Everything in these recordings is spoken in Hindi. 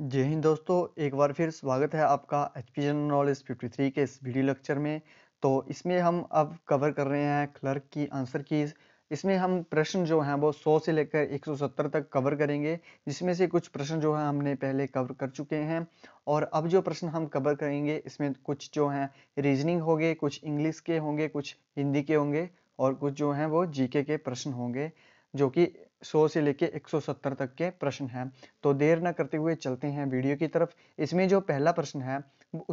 जय हिंद दोस्तों एक बार फिर स्वागत है आपका H P general knowledge fifty three के इस वीडियो लेक्चर में तो इसमें हम अब कवर कर रहे हैं क्लर्क की आंसर कीज इसमें हम प्रश्न जो हैं वो 100 से लेकर 170 तक कवर करेंगे जिसमें से कुछ प्रश्न जो है हमने पहले कवर कर चुके हैं और अब जो प्रश्न हम कवर करेंगे इसमें कुछ जो हैं रीजनिंग होंगे कुछ इंग्लिश के होंगे कुछ हिंदी के होंगे और कुछ जो हैं वो जी के प्रश्न होंगे जो कि 100 से लेके 170 तक के प्रश्न हैं तो देर ना करते हुए चलते हैं वीडियो की तरफ इसमें जो पहला प्रश्न है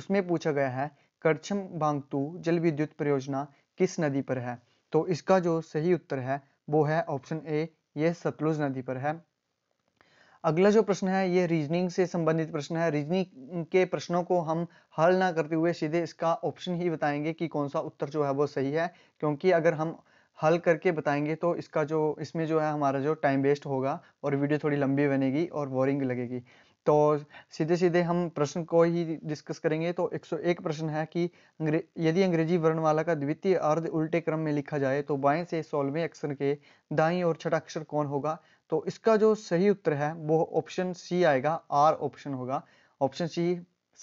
उसमें पूछा गया है करछम बांगतू जल विद्युत परियोजना किस नदी पर है तो इसका जो सही उत्तर है वो है ऑप्शन ए ये सतलुज नदी पर है अगला जो प्रश्न है ये रीजनिंग से संबंधित प्रश्न है रीजनिंग के प्रश्नों को हम हल ना करते हुए सीधे इसका ऑप्शन ही बताएंगे कि कौन सा उत्तर जो है वो सही है क्योंकि अगर हम हल करके बताएंगे तो इसका जो इसमें जो है हमारा जो टाइम वेस्ट होगा और वीडियो थोड़ी लंबी बनेगी और बोरिंग लगेगी तो सीधे सीधे हम प्रश्न को ही डिस्कस करेंगे तो 101 प्रश्न है कि अंग्रे, यदि अंग्रेजी वर्णमाला का द्वितीय अर्ध उल्टे क्रम में लिखा जाए तो बाएं से सोलहवें अक्षर के दाई और छठा अक्षर कौन होगा तो इसका जो सही उत्तर है वो ऑप्शन सी आएगा आर ऑप्शन होगा ऑप्शन सी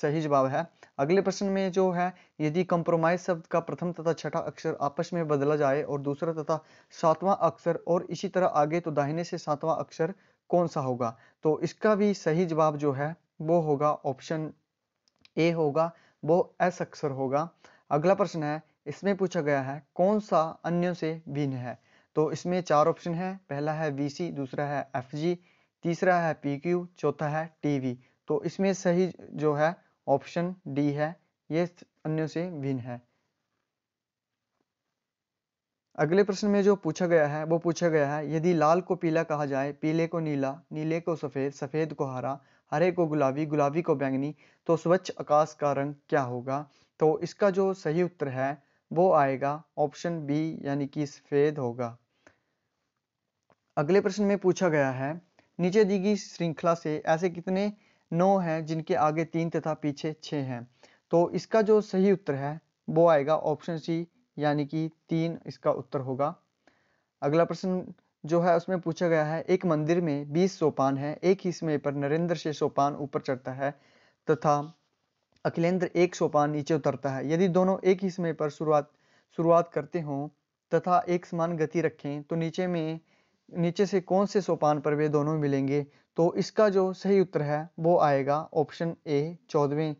सही जवाब है अगले प्रश्न में जो है यदि कंप्रोमाइज शब्द का प्रथम तथा छठा अक्षर आपस में बदला जाए और दूसरा तथा सातवां अक्षर और इसी तरह आगे तो दाहिने से सातवां अक्षर कौन सा होगा तो इसका भी सही जवाब जो है वो होगा ऑप्शन ए होगा वो एस अक्षर होगा अगला प्रश्न है इसमें पूछा गया है कौन सा अन्य से भिन्न है तो इसमें चार ऑप्शन है पहला है वी दूसरा है एफ तीसरा है पी चौथा है टी तो इसमें सही जो है ऑप्शन डी है ये अन्य से भिन्न है अगले प्रश्न में जो पूछा गया है वो पूछा गया है यदि लाल को पीला कहा जाए पीले को नीला नीले को सफेद सफेद को हरा हरे को गुलाबी गुलाबी को बैंगनी तो स्वच्छ आकाश का रंग क्या होगा तो इसका जो सही उत्तर है वो आएगा ऑप्शन बी यानी कि सफेद होगा अगले प्रश्न में पूछा गया है नीचे दी गई श्रृंखला से ऐसे कितने नौ हैं जिनके आगे तीन तथा पीछे छः हैं तो इसका जो सही उत्तर है वो आएगा ऑप्शन सी यानी कि तीन इसका उत्तर होगा अगला प्रश्न जो है उसमें पूछा गया है एक मंदिर में बीस सोपान है एक ही समय पर नरेंद्र से सोपान ऊपर चढ़ता है तथा अखिलेंद्र एक सोपान नीचे उतरता है यदि दोनों एक ही समय पर शुरुआत शुरुआत करते हों तथा एक समान गति रखें तो नीचे में नीचे से कौन से सोपान पर वे दोनों मिलेंगे तो इसका जो सही उत्तर है वो आएगा ऑप्शन ए चौदहवें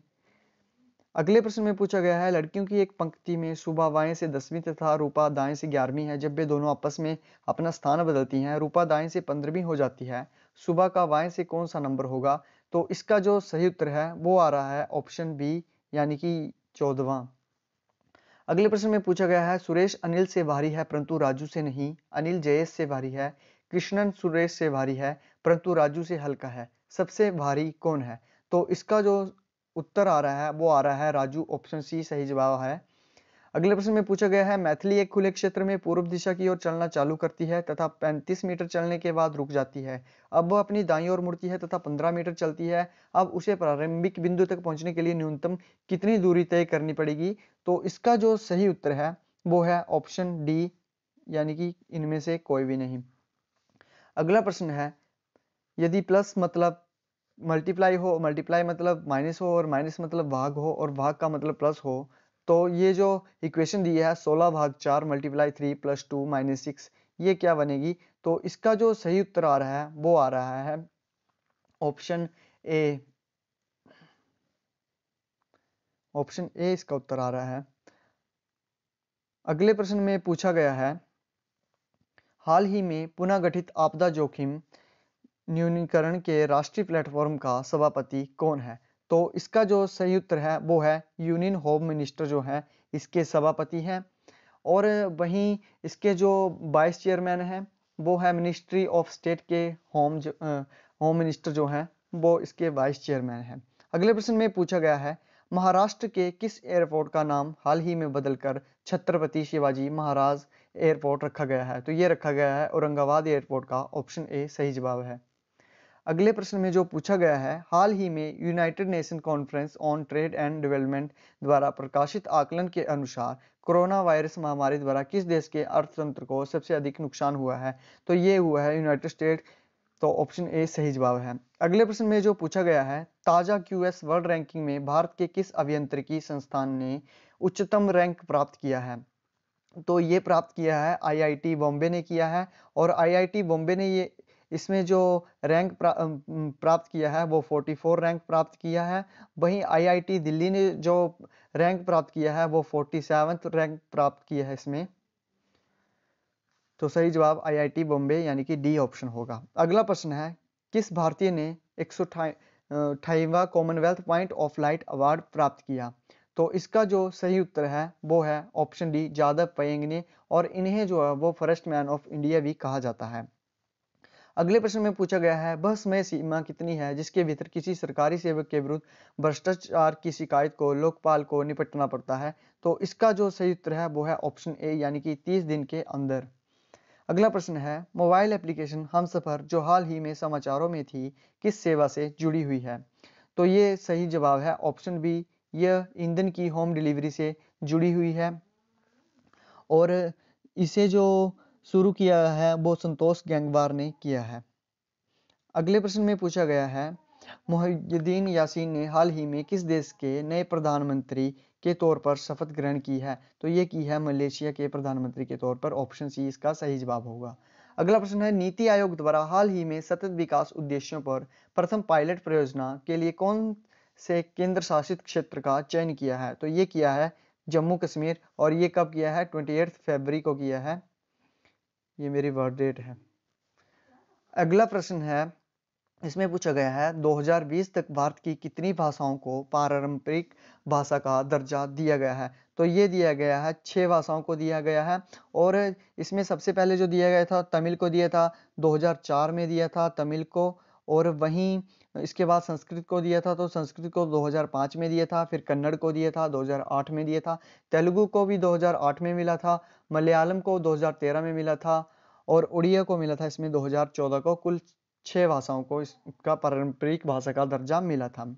अगले प्रश्न में पूछा गया है लड़कियों की एक पंक्ति में सुबह बाएं से दसवीं तथा रूपा दाएं से ग्यारहवीं है जब वे दोनों आपस में अपना स्थान बदलती हैं रूपा दाएं से पंद्रहवीं हो जाती है सुबह का बाएं से कौन सा नंबर होगा तो इसका जो सही उत्तर है वो आ रहा है ऑप्शन बी यानी कि चौदवा अगले प्रश्न में पूछा गया है सुरेश अनिल से भारी है परंतु राजू से नहीं अनिल जयेश से भारी है कृष्णन सुरेश से भारी है परंतु राजू से हल्का है सबसे भारी कौन है तो इसका जो उत्तर आ रहा है वो आ रहा है राजू ऑप्शन सी सही जवाब है अगले प्रश्न में पूछा गया है मैथिली एक खुले क्षेत्र में पूर्व दिशा की ओर चलना चालू करती है तथा 35 मीटर चलने के बाद रुक जाती है अब वह अपनी दाई ओर मुड़ती है तथा 15 मीटर चलती है अब उसे प्रारंभिक बिंदु तक पहुंचने के लिए न्यूनतम कितनी दूरी तय करनी पड़ेगी तो इसका जो सही उत्तर है वो है ऑप्शन डी यानी कि इनमें से कोई भी नहीं अगला प्रश्न है यदि प्लस मतलब मल्टीप्लाई हो मल्टीप्लाई मतलब माइनस हो और माइनस मतलब भाग हो और भाग का मतलब प्लस हो तो ये जो इक्वेशन दी है सोलह भाग चार multiply three plus two minus six ये क्या बनेगी तो इसका जो सही उत्तर आ रहा है वो आ रहा है ऑप्शन ए ऑप्शन ए इसका उत्तर आ रहा है अगले प्रश्न में पूछा गया है हाल ही में गठित आपदा जोखिम न्यूनीकरण के राष्ट्रीय प्लेटफॉर्म का सभापति कौन है तो इसका जो सही उत्तर है वो है यूनियन होम मिनिस्टर जो है इसके सभापति हैं और वहीं इसके जो वाइस चेयरमैन हैं वो है मिनिस्ट्री ऑफ स्टेट के होम जो होम मिनिस्टर जो हैं वो इसके वाइस चेयरमैन हैं अगले प्रश्न में पूछा गया है महाराष्ट्र के किस एयरपोर्ट का नाम हाल ही में बदलकर छत्रपति शिवाजी महाराज एयरपोर्ट रखा गया है तो ये रखा गया है औरंगाबाद एयरपोर्ट का ऑप्शन ए सही जवाब है अगले प्रश्न में जो पूछा गया है हाल ही में United Nation Conference on Trade and Development द्वारा प्रकाशित आकलन के अनुसार कोरोना वायरस महामारी द्वारा किस देश के अर्थतंत्र को सबसे अधिक नुकसान हुआ है तो ये हुआ है यूनाइटेड स्टेट तो ऑप्शन ए सही जवाब है अगले प्रश्न में जो पूछा गया है ताजा क्यूएस वर्ल्ड रैंकिंग में भारत के किस अभियंत्रिकी संस्थान ने उच्चतम रैंक प्राप्त किया है तो ये प्राप्त किया है आईआईटी बॉम्बे ने किया है और आईआईटी बॉम्बे ने ये इसमें जो रैंक प्रा, प्राप्त किया है वो 44 रैंक प्राप्त किया है वहीं आईआईटी दिल्ली ने जो रैंक प्राप्त किया है वो फोर्टी रैंक प्राप्त किया है इसमें तो सही जवाब आईआईटी बॉम्बे यानी कि डी ऑप्शन होगा अगला प्रश्न है किस भारतीय ने एक सौ Commonwealth Point of Light Award प्राप्त किया तो इसका जो सही उत्तर है वो है ऑप्शन डी जादव ने और इन्हें जो है वो फर्स्ट मैन ऑफ इंडिया भी कहा जाता है अगले प्रश्न में पूछा गया है बस में सीमा कितनी है जिसके भीतर किसी सरकारी सेवक के विरुद्ध भ्रष्टाचार की शिकायत को लोकपाल को निपटना पड़ता है तो इसका जो सही उत्तर है वो है ऑप्शन ए यानी कि 30 दिन के अंदर अगला प्रश्न है मोबाइल एप्लीकेशन हम सफर जो हाल ही में समाचारों में थी किस सेवा से जुड़ी हुई है तो ये सही जवाब है ऑप्शन बी यह ईंधन की होम डिलीवरी से जुड़ी हुई है और इसे जो शुरू किया है वो संतोष गैंगवार ने किया है अगले प्रश्न में पूछा गया है मोहिद्दीन यासीन ने हाल ही में किस देश के नए प्रधानमंत्री के तौर पर शपथ ग्रहण की है तो ये की है मलेशिया के प्रधानमंत्री के तौर पर ऑप्शन सी इसका सही जवाब होगा अगला प्रश्न है नीति आयोग द्वारा हाल ही में सतत विकास उद्देश्यों पर प्रथम पायलट परियोजना के लिए कौन से केंद्र शासित क्षेत्र का चयन किया है तो ये किया है जम्मू कश्मीर और ये कब किया है ट्वेंटी फेबरी को किया है ये मेरी बर्थ डेट है अगला प्रश्न है इसमें पूछा गया है 2020 तक भारत की कितनी भाषाओं को पारंपरिक भाषा का दर्जा दिया गया है तो ये दिया गया है छः भाषाओं को दिया गया है और इसमें सबसे पहले जो दिया गया था तमिल को दिया था 2004 में दिया था तमिल को और वहीं इसके बाद संस्कृत को दिया था तो संस्कृत को 2005 में दिया था फिर कन्नड़ को दिया था 2008 में दिया था तेलुगु को भी 2008 में मिला था मलयालम को 2013 में मिला था और उड़िया को मिला था इसमें 2014 को कुल छः भाषाओं को इसका पारंपरिक भाषा का दर्जा मिला था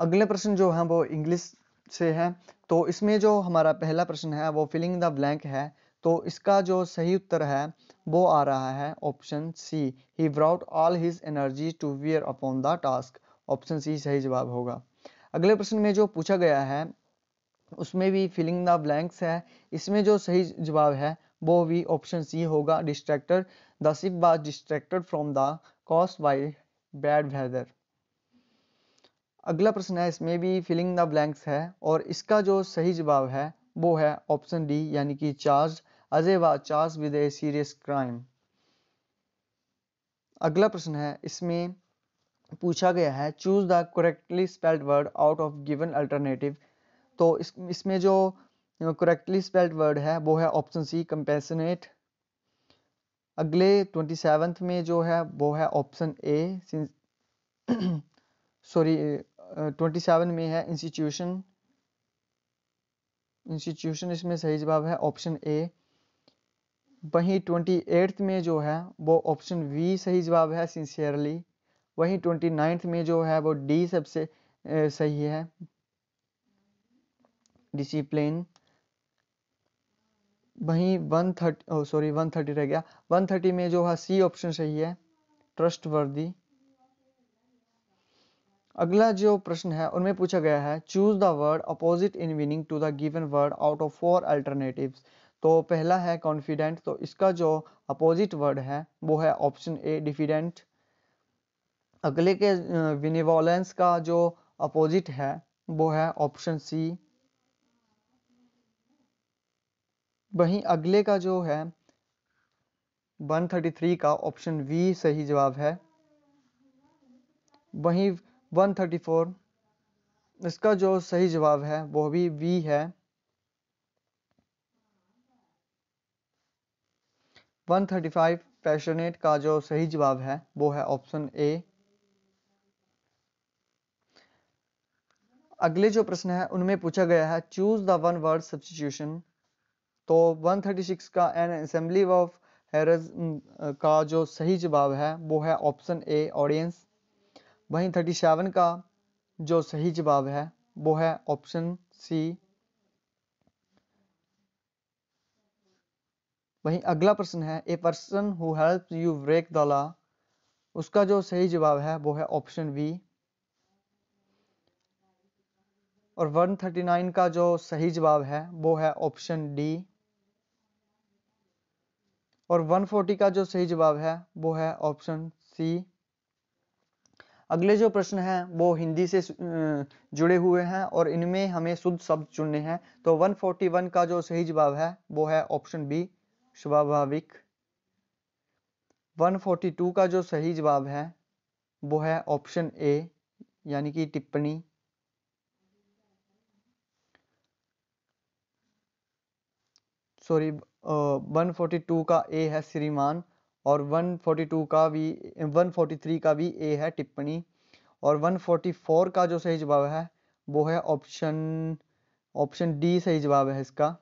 अगले प्रश्न जो है वो इंग्लिश से है तो इसमें जो हमारा पहला प्रश्न है वो फिलिंग द ब्लैंक है तो इसका जो सही उत्तर है वो आ रहा है option C he brought all his energy to bear upon the task option C सही जवाब होगा अगले प्रश्न में जो पूछा गया है उसमें भी फिलिंग द ब्लैंक्स है इसमें जो सही जवाब है वो भी ऑप्शन सी होगा distractor the ship was distracted from the coast by bad weather अगला प्रश्न है इसमें भी फिलिंग द ब्लैंक्स है और इसका जो सही जवाब है वो है ऑप्शन डी यानी कि चार्ज अजेवा charge with a serious crime अगला प्रश्न है इसमें पूछा गया है choose the correctly spelled word out of given alternative तो इस इसमें जो करेक्टली स्पेल्ड वर्ड है वो है ऑप्शन सी कंपेसनेट अगले ट्वेंटी सेवन्थ में जो है वो है option A sorry twenty seven में है इंस्टीट्यूशन इंस्टीट्यूशन इसमें सही जवाब है ऑप्शन ए वहीं ट्वेंटी एट्थ में जो है वो ऑप्शन वी सही जवाब है सिंसियरली वहीं ट्वेंटी नाइन्थ में जो है वो डी सबसे सही है डिसिप्लिन वहीं one thirty sorry one thirty रह गया वन थर्टी में जो है सी ऑप्शन सही है ट्रस्ट वर्दी अगला जो प्रश्न है उनमें पूछा गया है choose the word opposite in meaning to the given word out of four alternatives तो पहला है कॉन्फिडेंट तो इसका जो अपोजिट वर्ड है वो है ऑप्शन ए डिफिडेंट अगले के विनिवॉलेंस का जो अपोजिट है वो है ऑप्शन सी वहीं अगले का जो है 133 का ऑप्शन वी सही जवाब है वहीं 134 इसका जो सही जवाब है वो भी वी है 135 पैशनेट का जो सही जवाब है वो है ऑप्शन ए अगले जो प्रश्न है उनमें पूछा गया है चूज द तो वन वर्ड सब्सटीट्यूशन तो 136 का एन असेंबली ऑफ हेरज का जो सही जवाब है वो है ऑप्शन ए ऑडियंस वहीं 37 का जो सही जवाब है वो है ऑप्शन सी वहीं अगला प्रश्न है a person who help you break the law उसका जो सही जवाब है वो है ऑप्शन बी और 139 का जो सही जवाब है वो है ऑप्शन डी और 140 का जो सही जवाब है वो है ऑप्शन सी अगले जो प्रश्न हैं वो हिंदी से जुड़े हुए हैं और इनमें हमें शुद्ध शब्द चुनने हैं तो 141 का जो सही जवाब है वो है ऑप्शन बी स्वाभाविक 142 का जो सही जवाब है वो है ऑप्शन ए यानी कि टिप्पणी सॉरी वन फोर्टी टू का ए है श्रीमान और वन फोर्टी टू का भी वन फोर्टी थ्री का भी ए है टिप्पणी और वन फोर्टी फोर का जो सही जवाब है वो है ऑप्शन ऑप्शन डी सही जवाब है इसका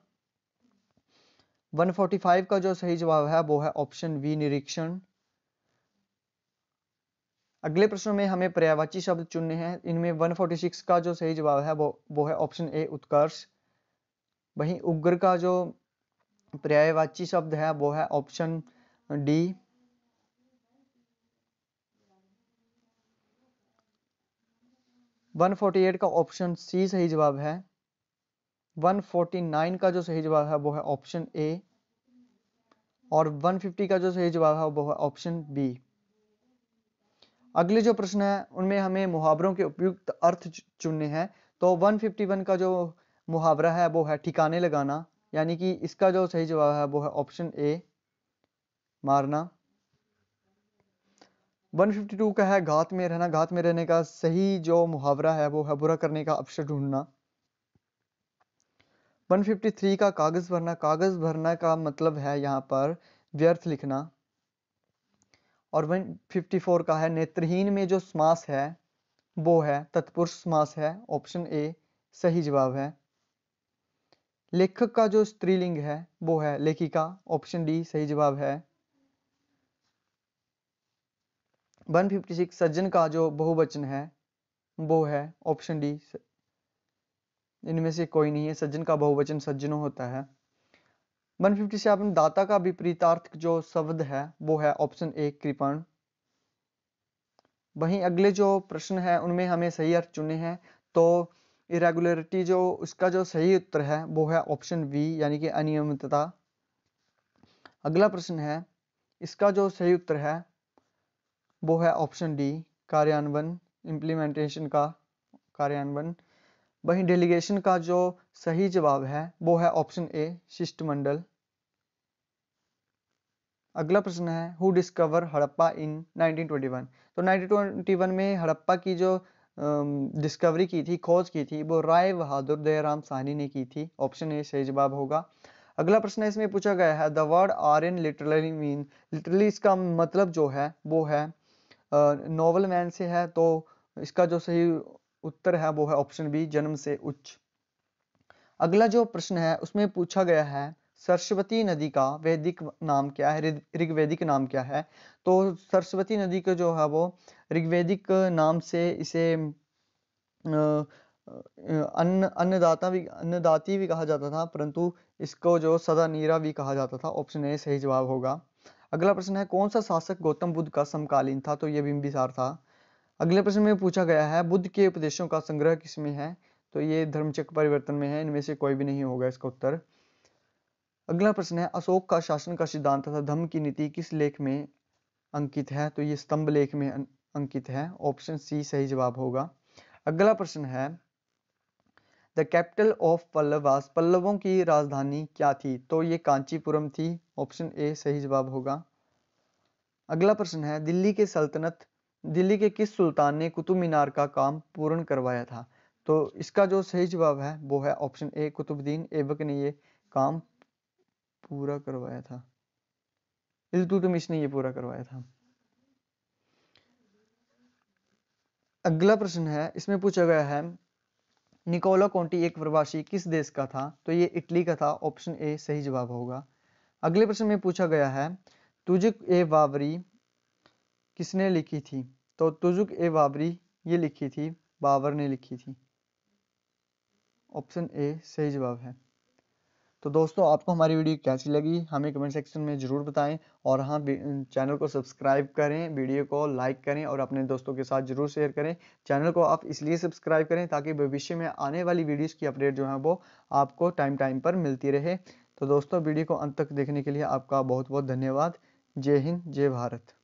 145 का जो सही जवाब है वो है ऑप्शन वी निरीक्षण अगले प्रश्न में हमें पर्यावाची शब्द चुनने हैं इनमें 146 का जो सही जवाब है वो वो है ऑप्शन ए उत्कर्ष वहीं उग्र का जो पर्यायवाची शब्द है वो है option D one forty eight का ऑप्शन सी सही जवाब है 149 का जो सही जवाब है वो है ऑप्शन ए और 150 का जो सही जवाब है वो है ऑप्शन बी अगले जो प्रश्न है उनमें हमें मुहावरों के उपयुक्त अर्थ चुनने हैं तो 151 का जो मुहावरा है वो है ठिकाने लगाना यानी कि इसका जो सही जवाब है वो है ऑप्शन ए मारना 152 का है घात में रहना घात में रहने का सही जो मुहावरा है वो है बुरा करने का अवसर ढूंढना 153 का कागज भरना कागज भरना का मतलब है यहाँ पर व्यर्थ लिखना और 154 का है नेत्रहीन में जो समास है वो है तत्पुरुष समास है ऑप्शन ए सही जवाब है लेखक का जो स्त्रीलिंग है वो है लेखिका ऑप्शन डी सही जवाब है 156 सज्जन का जो बहुवचन है वो है ऑप्शन डी इनमें से कोई नहीं है सज्जन का बहुवचन सज्जनों होता है 150 दाता का विपरीतार्थ जो शब्द है वो है ऑप्शन ए कृपण वहीं अगले जो प्रश्न है उनमें हमें सही अर्थ चुने हैं तो इरेगुलरिटी जो उसका जो सही उत्तर है वो है ऑप्शन बी यानी कि अनियमितता अगला प्रश्न है इसका जो सही उत्तर है वो है ऑप्शन डी कार्यान्वयन इम्प्लीमेंटेशन का कार्यान्वयन वहीं डेलीगेशन का जो सही जवाब है वो है ऑप्शन ए शिष्टमंडल अगला प्रश्न है हु डिस्कवर हड़प्पा इन 1921 तो 1921 में हड़प्पा की जो डिस्कवरी की थी खोज की थी वो राय बहादुर दयाराम साहनी ने की थी ऑप्शन ए सही जवाब होगा अगला प्रश्न इसमें पूछा गया है the word in literally mean literally इसका मतलब जो है वो है नॉवल मैन से है तो इसका जो सही उत्तर है वो है ऑप्शन बी जन्म से उच्च अगला जो प्रश्न है उसमें पूछा गया है सरस्वती नदी का वैदिक नाम क्या है ऋग्वेदिक नाम क्या है तो सरस्वती नदी का जो है वो ऋग्वेदिक नाम से इसे अन्न अन्नदाता भी अन्नदाती भी कहा जाता था परंतु इसको जो सदा नीरा भी कहा जाता था ऑप्शन ए सही जवाब होगा अगला प्रश्न है कौन सा शासक गौतम बुद्ध का समकालीन था तो ये बिंबिसार था अगले प्रश्न में पूछा गया है बुद्ध के उपदेशों का संग्रह किसमें है तो ये धर्मचक परिवर्तन में है इनमें से कोई भी नहीं होगा इसका उत्तर अगला प्रश्न है अशोक का शासन का सिद्धांत तथा धर्म की नीति किस लेख में अंकित है तो ये स्तंभ लेख में अं-, अंकित है ऑप्शन सी सही जवाब होगा अगला प्रश्न है द कैपिटल ऑफ पल्लवास पल्लवों की राजधानी क्या थी तो ये कांचीपुरम थी ऑप्शन ए सही जवाब होगा अगला प्रश्न है दिल्ली के सल्तनत दिल्ली के किस सुल्तान ने कुतुब मीनार का काम पूर्ण करवाया था तो इसका जो सही जवाब है वो है ऑप्शन ए कुतुबुद्दीन ऐबक ने ये काम पूरा करवाया था इल्तुतमिश ने ये पूरा करवाया था अगला प्रश्न है इसमें पूछा गया है निकोला कोंटी एक प्रवासी किस देश का था तो ये इटली का था ऑप्शन ए सही जवाब होगा अगले प्रश्न में पूछा गया है तुझे ए वावरी किसने लिखी थी तो तुजुक ए बाबरी ये लिखी थी बाबर ने लिखी थी ऑप्शन ए सही जवाब है तो दोस्तों आपको हमारी वीडियो कैसी लगी हमें कमेंट सेक्शन में ज़रूर बताएं और हाँ चैनल को सब्सक्राइब करें वीडियो को लाइक करें और अपने दोस्तों के साथ जरूर शेयर करें चैनल को आप इसलिए सब्सक्राइब करें ताकि भविष्य में आने वाली वीडियोस की अपडेट जो है वो आपको टाइम टाइम पर मिलती रहे तो दोस्तों वीडियो को अंत तक देखने के लिए आपका बहुत बहुत धन्यवाद जय हिंद जय भारत